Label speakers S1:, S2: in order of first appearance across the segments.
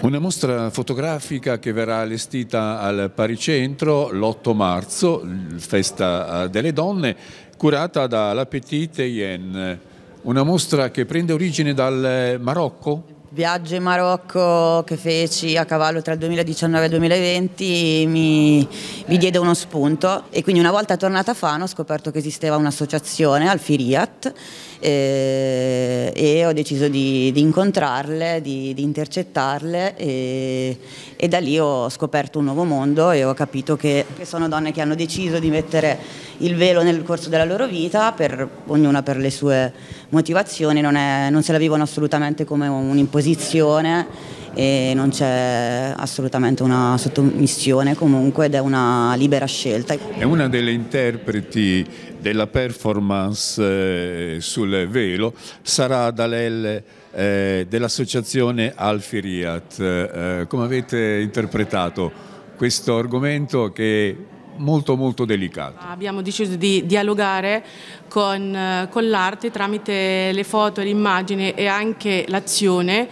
S1: Una mostra fotografica che verrà allestita al Paricentro l'8 marzo, festa eh, delle donne, curata da La Petite Yen. Una mostra che prende origine dal Marocco,
S2: viaggio in Marocco che feci a cavallo tra il 2019 e il 2020 mi, mi diede uno spunto e quindi una volta tornata a Fano ho scoperto che esisteva un'associazione al Firiat eh, e ho deciso di, di incontrarle, di, di intercettarle e, e, da lì ho scoperto un nuovo mondo e ho capito che, che, sono donne che hanno deciso di mettere il velo nel corso della loro vita, per, ognuna per le sue motivazioni, non, è, non se la vivono assolutamente come un'imposizione posizione e non c'è assolutamente una sottomissione comunque ed è una
S1: libera scelta. È una delle interpreti della performance eh, sul velo, sarà Dalel eh, dell'associazione Alfiriat. Eh, come avete interpretato questo argomento che molto molto delicato.
S3: Ah, abbiamo deciso di dialogare con, eh, con l'arte tramite le foto, l'immagine e anche l'azione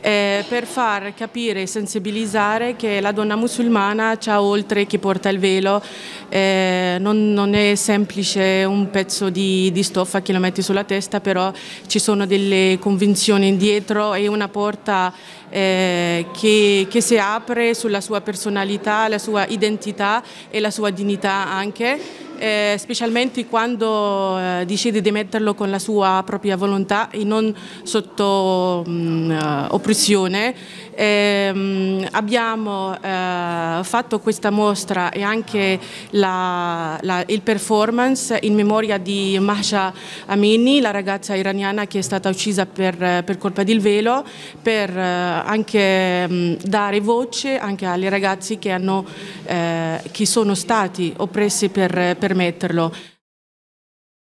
S3: eh, per far capire e sensibilizzare che la donna musulmana c'ha oltre chi porta il velo, eh, non, non, è semplice un pezzo di, di, stoffa che lo metti sulla testa, però ci sono delle convinzioni indietro e una porta eh, che, che si apre sulla sua personalità, la sua identità e la sua dignità anche eh, specialmente quando eh, decide di metterlo con la sua propria volontà e non sotto mh, mm, eh, oppressione eh, abbiamo eh, fatto questa mostra e anche la, la, il performance in memoria di Mahsa Amini, la ragazza iraniana che è stata uccisa per, per colpa del velo, per eh, anche mm, dare voce anche alle ragazze che, hanno, eh, che sono stati oppressi per permetterlo.